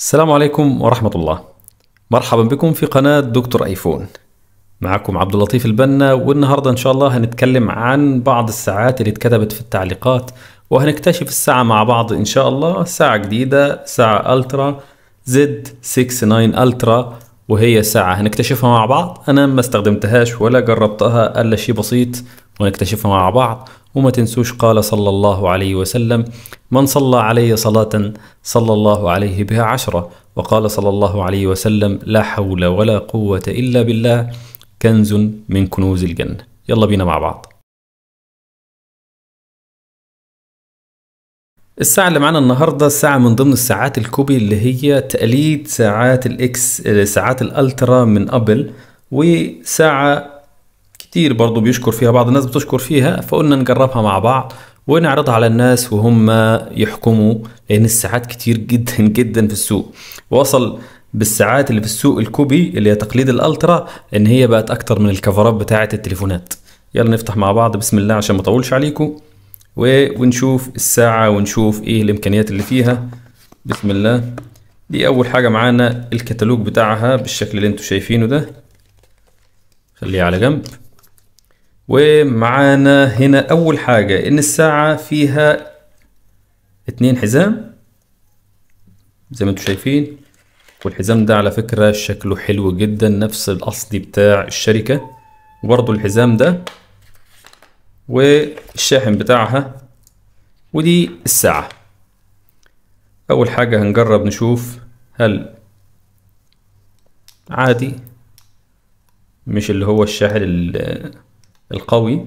السلام عليكم ورحمة الله مرحبا بكم في قناة دكتور ايفون معكم عبد اللطيف البنا والنهاردة ان شاء الله هنتكلم عن بعض الساعات اللي اتكتبت في التعليقات وهنكتشف الساعة مع بعض ان شاء الله ساعة جديدة ساعة الترا زد 69 الترا وهي ساعة هنكتشفها مع بعض انا ما استخدمتهاش ولا جربتها الا شيء بسيط ونكتشفها مع بعض وما تنسوش قال صلى الله عليه وسلم من صلى علي صلاة صلى الله عليه بها عشرة وقال صلى الله عليه وسلم لا حول ولا قوة إلا بالله كنز من كنوز الجنة يلا بينا مع بعض الساعة اللي معانا النهاردة الساعة من ضمن الساعات الكوبي اللي هي تقليد ساعات الاكس ساعات الالترا من ابل وساعة كتير برضو بيشكر فيها بعض الناس بتشكر فيها فقلنا نجربها مع بعض ونعرضها على الناس وهم يحكموا لأن الساعات كتير جدا جدا في السوق وصل بالساعات اللي في السوق الكوبي اللي هي تقليد الالترا ان هي بقت اكتر من الكفرات بتاعه التليفونات يلا نفتح مع بعض بسم الله عشان ما اطولش عليكم ونشوف الساعه ونشوف ايه الامكانيات اللي فيها بسم الله دي اول حاجه معانا الكتالوج بتاعها بالشكل اللي انتم شايفينه ده خليه على جنب ومعانا هنا أول حاجة إن الساعة فيها اتنين حزام زي ما انتم شايفين والحزام ده على فكرة شكله حلو جدا نفس الأصلي بتاع الشركة وبرضه الحزام ده والشاحن بتاعها ودي الساعة أول حاجة هنجرب نشوف هل عادي مش اللي هو الشاحن اللي القوي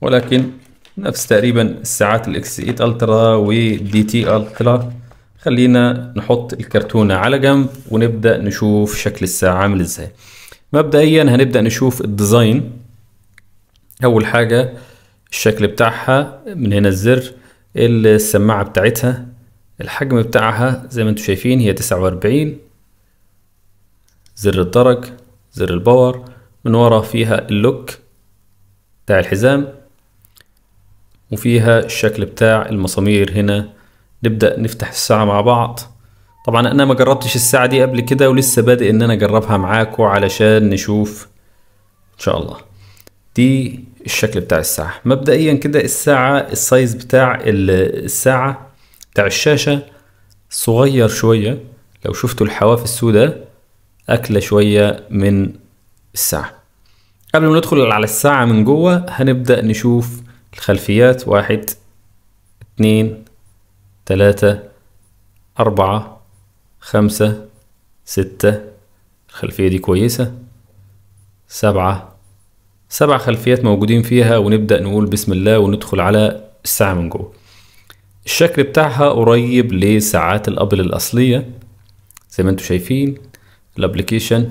ولكن نفس تقريبا الساعات الاكس 8 الترا والدي تي الترا خلينا نحط الكرتونة على جنب ونبدأ نشوف شكل الساعة عامل ازاي مبدئيا هنبدأ نشوف الديزاين أول حاجة الشكل بتاعها من هنا الزر السماعة بتاعتها الحجم بتاعها زي ما انتم شايفين هي 49 زر الدرج زر الباور من ورا فيها اللوك بتاع الحزام وفيها الشكل بتاع المسامير هنا نبدأ نفتح الساعة مع بعض طبعا انا ما جربتش الساعة دي قبل كده ولسه بادئ ان انا اجربها معاكم علشان نشوف ان شاء الله دي الشكل بتاع الساعة مبدئيا كده الساعة السايز بتاع الساعة بتاع الشاشة صغير شوية لو شفتوا الحواف السوداء أكلة شوية من الساعة قبل ما ندخل على الساعة من جوه هنبدأ نشوف الخلفيات واحد اتنين تلاتة أربعة خمسة ستة الخلفية دي كويسة سبعة سبع خلفيات موجودين فيها ونبدأ نقول بسم الله وندخل على الساعة من جوه الشكل بتاعها قريب لساعات الأبل الأصلية زي ما انتم شايفين الابليكيشن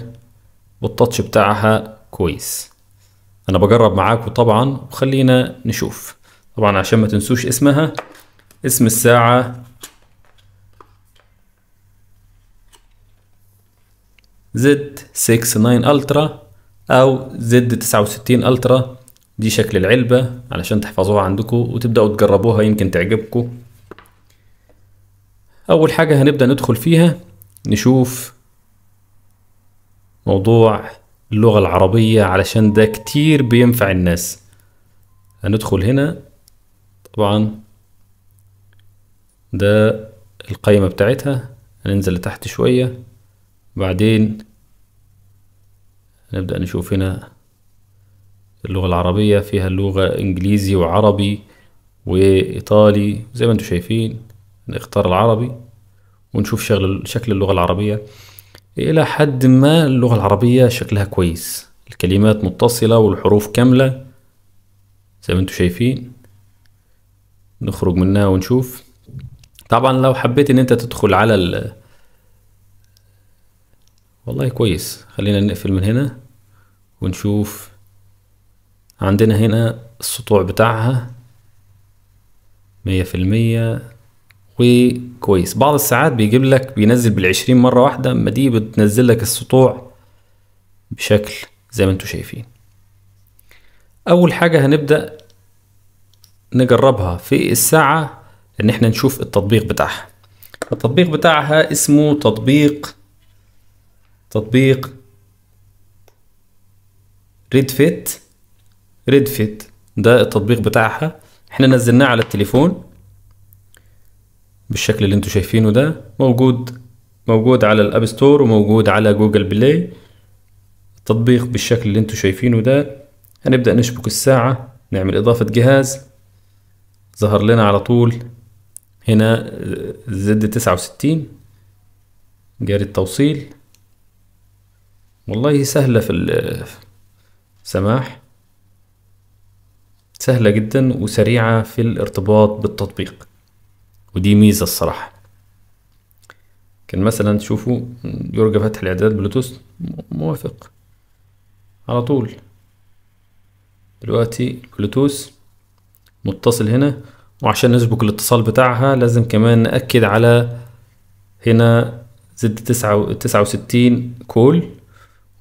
والتاتش بتاعها كويس انا بجرب معاكم طبعا وخلينا نشوف طبعا عشان ما تنسوش اسمها اسم الساعة Z69 الترا او Z69 الترا دي شكل العلبة علشان تحفظوها عندكم وتبدأوا تجربوها يمكن تعجبكم اول حاجة هنبدأ ندخل فيها نشوف موضوع اللغة العربية علشان ده كتير بينفع الناس هندخل هنا طبعا ده القائمة بتاعتها هننزل لتحت شوية بعدين نبدأ نشوف هنا اللغة العربية فيها اللغة انجليزي وعربي وايطالي زي ما انتم شايفين نختار العربي ونشوف شغل شكل اللغة العربية إلى حد ما اللغة العربية شكلها كويس الكلمات متصلة والحروف كاملة زي ما انتم شايفين نخرج منها ونشوف طبعا لو حبيت ان انت تدخل على ال والله كويس خلينا نقفل من هنا ونشوف عندنا هنا السطوع بتاعها مية في المية وكويس بعض الساعات بيجيب لك بينزل بالعشرين مرة واحدة اما دي بتنزل لك السطوع بشكل زي ما انتم شايفين اول حاجة هنبدأ نجربها في الساعة ان احنا نشوف التطبيق بتاعها التطبيق بتاعها اسمه تطبيق تطبيق ريد فيت ريد فيت ده التطبيق بتاعها احنا نزلناه على التليفون بالشكل اللي انتم شايفينه ده موجود موجود على الاب ستور وموجود على جوجل بلاي التطبيق بالشكل اللي انتم شايفينه ده هنبدأ نشبك الساعة نعمل اضافة جهاز ظهر لنا على طول هنا زد تسعة وستين جاري التوصيل والله سهلة في السماح سهلة جدا وسريعة في الارتباط بالتطبيق ودي ميزه الصراحه كان مثلا تشوفوا يرجى فتح الاعدادات بلوتوث موافق على طول دلوقتي البلوتوث متصل هنا وعشان نسبك الاتصال بتاعها لازم كمان نأكد على هنا زد تسعة تسعة وستين كول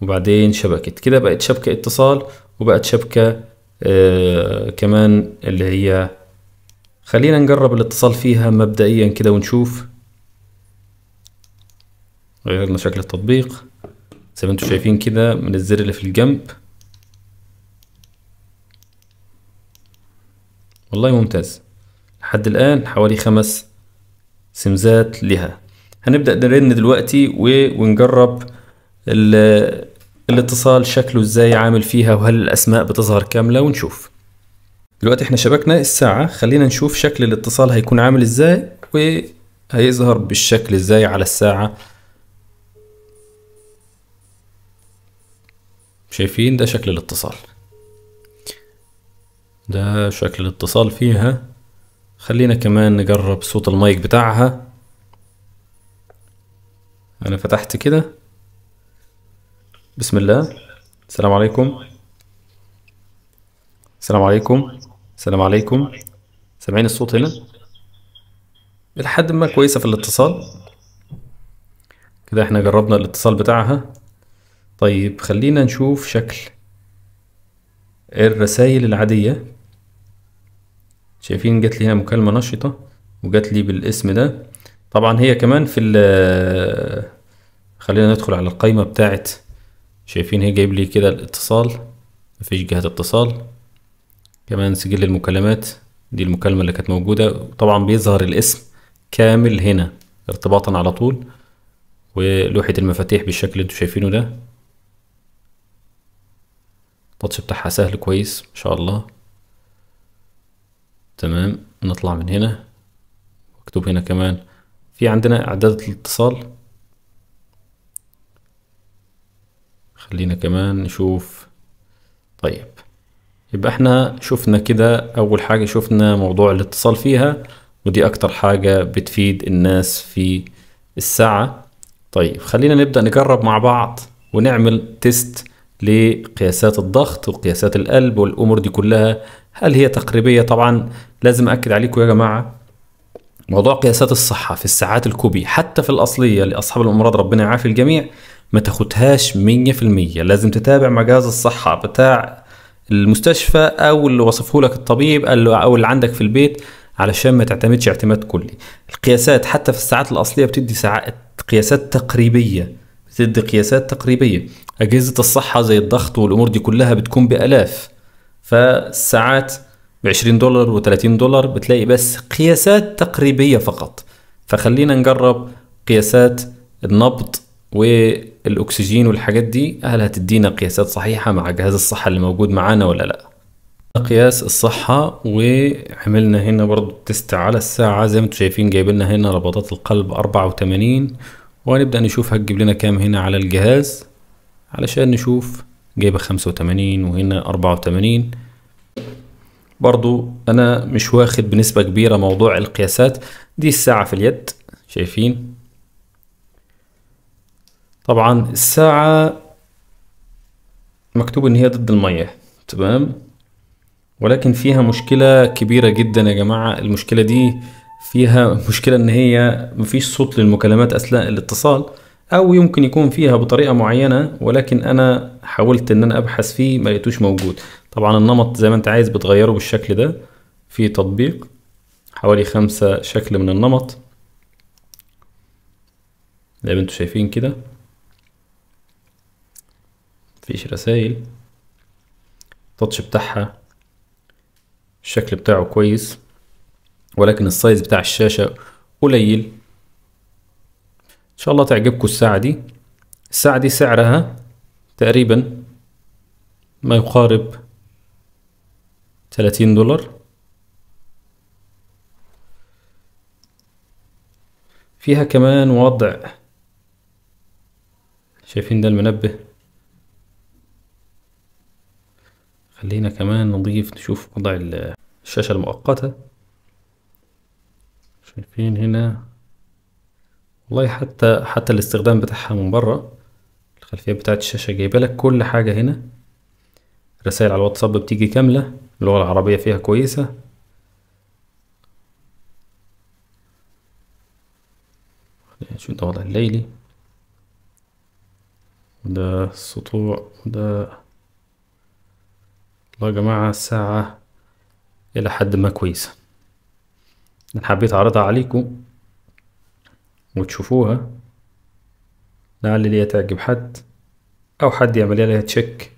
وبعدين شبكة كده بقت شبكة اتصال وبقت شبكة آه كمان اللي هي خلينا نجرب الاتصال فيها مبدئيا كده ونشوف غيرنا شكل التطبيق زي ما انتم شايفين كده من الزر اللي في الجنب والله ممتاز لحد الآن حوالي خمس سمزات لها هنبدأ نرن دلوقتي ونجرب الاتصال شكله ازاي عامل فيها وهل الأسماء بتظهر كاملة ونشوف دلوقتي احنا شبكنا الساعة خلينا نشوف شكل الاتصال هيكون عامل ازاي وهيظهر بالشكل ازاي على الساعة شايفين ده شكل الاتصال ده شكل الاتصال فيها خلينا كمان نجرب صوت المايك بتاعها انا فتحت كده بسم الله السلام عليكم السلام عليكم السلام عليكم سامعين الصوت هنا لحد ما كويسة في الاتصال كده احنا جربنا الاتصال بتاعها طيب خلينا نشوف شكل الرسائل العادية شايفين جات لي هنا مكالمة نشطة وجات لي بالاسم ده طبعا هي كمان في ال خلينا ندخل على القائمة بتاعت شايفين هي جايب لي كده الاتصال مفيش جهة اتصال كمان سجل المكالمات دي المكالمة اللي كانت موجودة طبعا بيظهر الاسم كامل هنا ارتباطا على طول ولوحة المفاتيح بالشكل اللي انتوا شايفينه ده التاتش بتاعها سهل كويس ان شاء الله تمام نطلع من هنا مكتوب هنا كمان في عندنا اعداد الاتصال خلينا كمان نشوف طيب يبقى احنا شفنا كده اول حاجة شفنا موضوع الاتصال فيها ودي اكتر حاجة بتفيد الناس في الساعة طيب خلينا نبدأ نجرب مع بعض ونعمل تيست لقياسات الضغط وقياسات القلب والامور دي كلها هل هي تقريبية طبعا لازم اكد عليكم يا جماعة موضوع قياسات الصحة في الساعات الكوبي حتى في الأصلية لأصحاب الأمراض ربنا يعافي الجميع ما تاخدهاش المية لازم تتابع مجاز الصحة بتاع المستشفى او اللي وصفه لك الطبيب او اللي عندك في البيت علشان ما تعتمدش اعتماد كلي القياسات حتى في الساعات الاصليه بتدي ساعات قياسات تقريبيه بتدي قياسات تقريبيه اجهزه الصحه زي الضغط والامور دي كلها بتكون بالاف فالساعات ب 20 دولار و30 دولار بتلاقي بس قياسات تقريبيه فقط فخلينا نجرب قياسات النبض والاكسجين والحاجات دي هل هتدينا قياسات صحيحه مع جهاز الصحه اللي موجود معانا ولا لا قياس الصحة وعملنا هنا برضو تيست على الساعة زي ما انتم شايفين جايب لنا هنا ربطات القلب 84 وهنبدأ نشوف هتجيب لنا كام هنا على الجهاز علشان نشوف جايبة 85 وهنا 84 برضو أنا مش واخد بنسبة كبيرة موضوع القياسات دي الساعة في اليد شايفين طبعا الساعة مكتوب ان هي ضد المية تمام ولكن فيها مشكلة كبيرة جدا يا جماعة المشكلة دي فيها مشكلة ان هي مفيش صوت للمكالمات اثناء الاتصال او يمكن يكون فيها بطريقة معينة ولكن انا حاولت ان انا ابحث فيه ما لقيتوش موجود طبعا النمط زي ما انت عايز بتغيره بالشكل ده في تطبيق حوالي خمسة شكل من النمط زي ما انتوا شايفين كده فيش رسائل التاتش بتاعها الشكل بتاعه كويس ولكن السايز بتاع الشاشة قليل ان شاء الله تعجبكم الساعة دي الساعة دي سعرها تقريبا ما يقارب 30 دولار فيها كمان وضع شايفين ده المنبه خلينا كمان نضيف نشوف وضع الشاشة المؤقتة شايفين هنا والله حتى حتى الاستخدام بتاعها من بره الخلفية بتاعت الشاشة جايبة لك كل حاجة هنا رسائل على الواتساب بتيجي كاملة اللغة العربية فيها كويسة نشوف ده وضع الليلي وده السطوع وده والله يا جماعة الساعة إلى حد ما كويسة أنا حبيت أعرضها عليكم وتشوفوها لعل ليها تعجب حد أو حد يعمل لها تشيك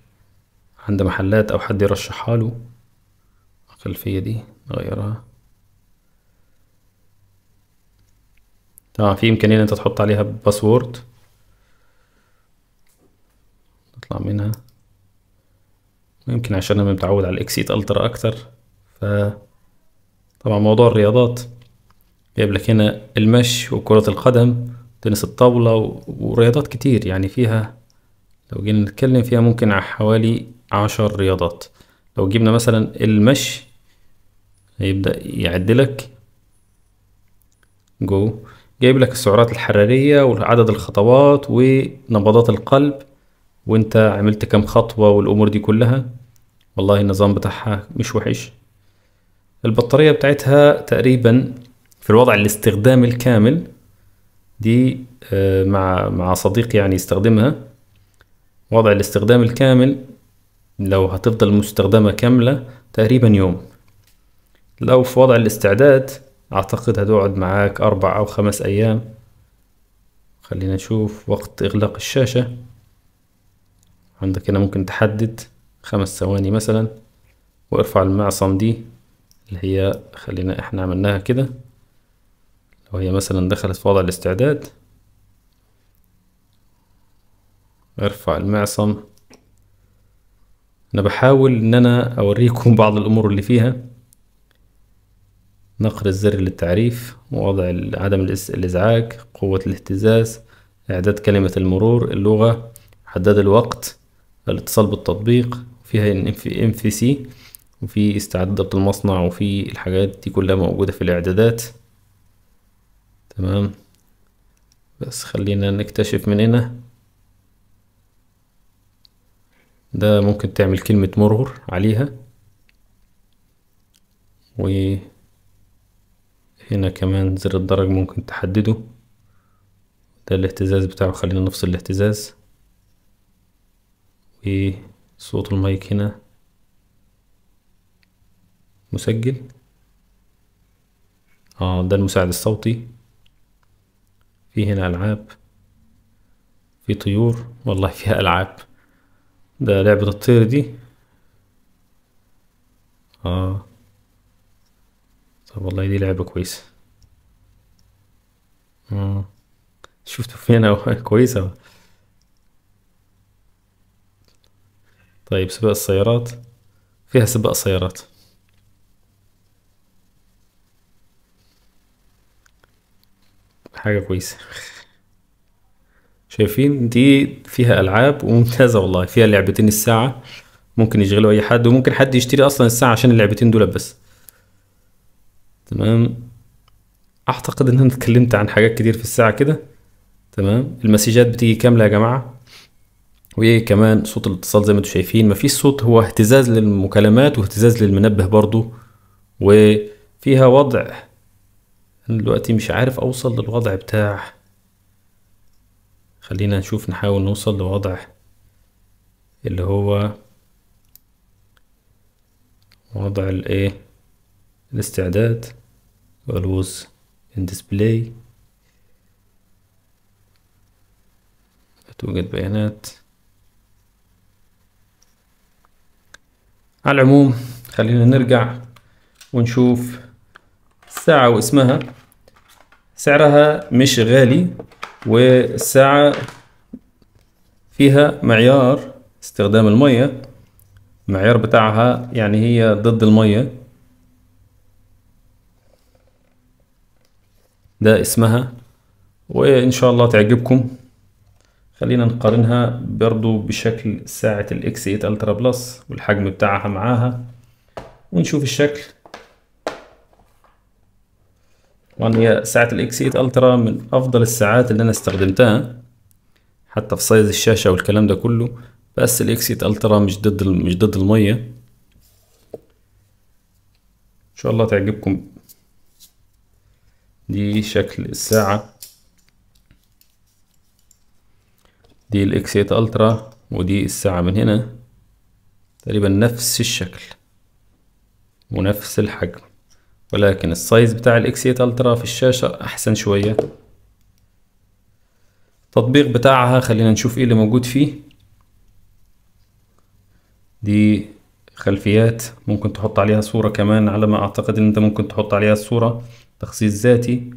عند محلات أو حد يرشحها له الخلفية دي نغيرها طبعا في إمكانية إن أنت تحط عليها باسورد نطلع منها يمكن عشان انا متعود على الاكسيت الترا اكتر ف طبعا موضوع الرياضات جايب لك هنا المشي وكرة القدم تنس الطاولة ورياضات كتير يعني فيها لو جينا نتكلم فيها ممكن حوالي عشر رياضات لو جبنا مثلا المشي هيبدأ يعدلك جو جايب لك السعرات الحرارية وعدد الخطوات ونبضات القلب وانت عملت كام خطوة والامور دي كلها والله النظام بتاعها مش وحش البطارية بتاعتها تقريبا في الوضع الاستخدام الكامل دي آه، مع مع صديق يعني يستخدمها وضع الاستخدام الكامل لو هتفضل مستخدمة كاملة تقريبا يوم لو في وضع الاستعداد أعتقد هتقعد معاك أربع أو خمس أيام خلينا نشوف وقت إغلاق الشاشة عندك هنا ممكن تحدد خمس ثواني مثلا وارفع المعصم دي اللي هي خلينا احنا عملناها كده لو هي مثلا دخلت في وضع الاستعداد ارفع المعصم انا بحاول ان انا اوريكم بعض الامور اللي فيها نقر الزر للتعريف ووضع عدم الازعاج قوة الاهتزاز اعداد كلمة المرور اللغة حدد الوقت الاتصال بالتطبيق فيها ام في سي وفي استعداد ضبط المصنع وفي الحاجات دي كلها موجودة في الاعدادات تمام بس خلينا نكتشف من هنا ده ممكن تعمل كلمة مرور عليها وهنا كمان زر الدرج ممكن تحدده ده الاهتزاز بتاعه خلينا نفصل الاهتزاز وصوت المايك هنا مسجل اه ده المساعد الصوتي في هنا العاب في طيور والله فيها العاب ده لعبة الطير دي اه طب والله دي لعبة كويسة اه شفتوا فين كويسة طيب سباق السيارات فيها سباق السيارات حاجة كويسة شايفين دي فيها ألعاب وممتازة والله فيها لعبتين الساعة ممكن يشغلوا أي حد وممكن حد يشتري أصلا الساعة عشان اللعبتين دول بس تمام أعتقد إن أنا اتكلمت عن حاجات كتير في الساعة كده تمام المسجات بتيجي كاملة يا جماعة وكمان صوت الاتصال زي ما انتم شايفين مفيش صوت هو اهتزاز للمكالمات واهتزاز للمنبه برضو وفيها وضع انا دلوقتي مش عارف اوصل للوضع بتاع خلينا نشوف نحاول نوصل لوضع اللي هو وضع الايه الاستعداد والوز ان ديسبلاي توجد بيانات على العموم خلينا نرجع ونشوف الساعة واسمها سعرها مش غالي والساعة فيها معيار استخدام المية المعيار بتاعها يعني هي ضد المية ده اسمها وان شاء الله تعجبكم خلينا نقارنها برضو بشكل ساعة الاكس 8 الترا بلس والحجم بتاعها معاها ونشوف الشكل طبعا هي ساعة الاكس 8 الترا من افضل الساعات اللي انا استخدمتها حتى في سايز الشاشة والكلام ده كله بس الاكس 8 الترا مش ضد مش ضد المية ان شاء الله تعجبكم دي شكل الساعة دي الاكس 8 الترا ودي الساعة من هنا تقريبا نفس الشكل ونفس الحجم ولكن السايز بتاع الاكس 8 الترا في الشاشة احسن شوية التطبيق بتاعها خلينا نشوف ايه اللي موجود فيه دي خلفيات ممكن تحط عليها صورة كمان على ما اعتقد ان انت ممكن تحط عليها الصورة تخصيص ذاتي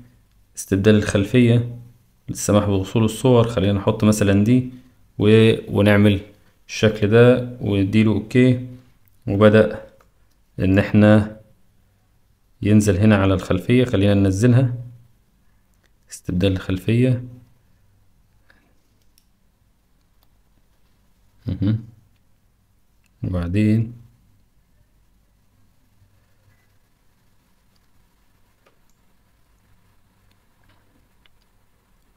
استبدال الخلفية للسماح بوصول الصور خلينا نحط مثلا دي و... ونعمل الشكل ده ونديله اوكي وبدأ ان احنا ينزل هنا على الخلفية خلينا ننزلها استبدال الخلفية وبعدين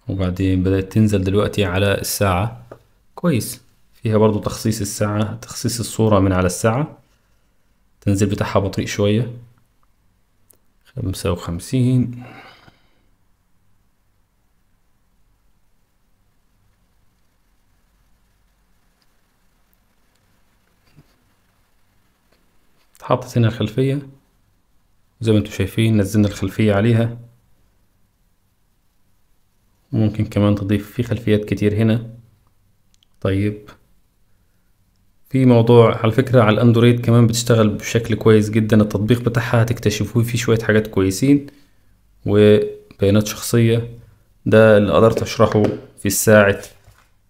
وبعدين بدأت تنزل دلوقتي على الساعة كويس فيها برضو تخصيص الساعة تخصيص الصورة من على الساعة التنزيل بتاعها بطيء شوية خمسة وخمسين حاطط هنا الخلفية زي ما انتم شايفين نزلنا الخلفية عليها وممكن كمان تضيف في خلفيات كتير هنا طيب في موضوع على فكرة على الاندرويد كمان بتشتغل بشكل كويس جدا التطبيق بتاعها هتكتشفوه في شوية حاجات كويسين وبيانات شخصية ده اللي قدرت اشرحه في الساعة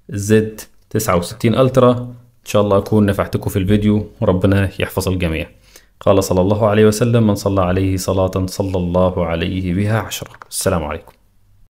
زد 69 الترا ان شاء الله اكون نفعتكم في الفيديو وربنا يحفظ الجميع قال صلى الله عليه وسلم من صلى عليه صلاة صلى الله عليه بها عشرة السلام عليكم